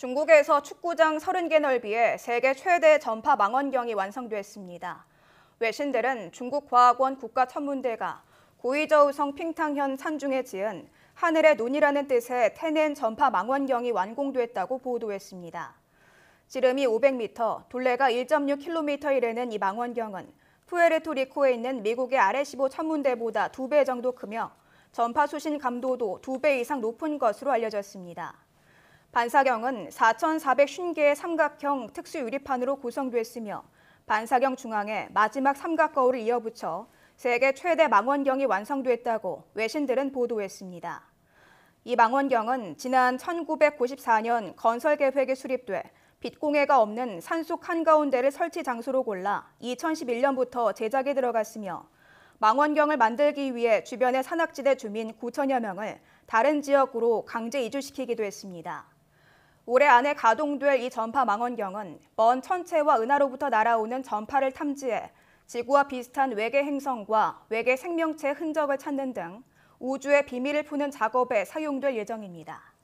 중국에서 축구장 30개 넓이의 세계 최대 전파 망원경이 완성됐습니다. 외신들은 중국과학원 국가천문대가 고이저우성 핑탕현 산중에 지은 하늘의 눈이라는 뜻의 태넨 전파 망원경이 완공됐다고 보도했습니다. 지름이 500m, 둘레가 1.6km 이르는 이 망원경은 푸에르토리코에 있는 미국의 R15 천문대보다 2배 정도 크며 전파 수신 감도도 2배 이상 높은 것으로 알려졌습니다. 반사경은 4,450개의 삼각형 특수유리판으로 구성됐으며 반사경 중앙에 마지막 삼각 거울을 이어붙여 세계 최대 망원경이 완성됐다고 외신들은 보도했습니다. 이 망원경은 지난 1994년 건설 계획에 수립돼 빛공해가 없는 산속 한가운데를 설치 장소로 골라 2011년부터 제작에 들어갔으며 망원경을 만들기 위해 주변의 산악지대 주민 9천여 명을 다른 지역으로 강제 이주시키기도 했습니다. 올해 안에 가동될 이 전파 망원경은 먼 천체와 은하로부터 날아오는 전파를 탐지해 지구와 비슷한 외계 행성과 외계 생명체 흔적을 찾는 등 우주의 비밀을 푸는 작업에 사용될 예정입니다.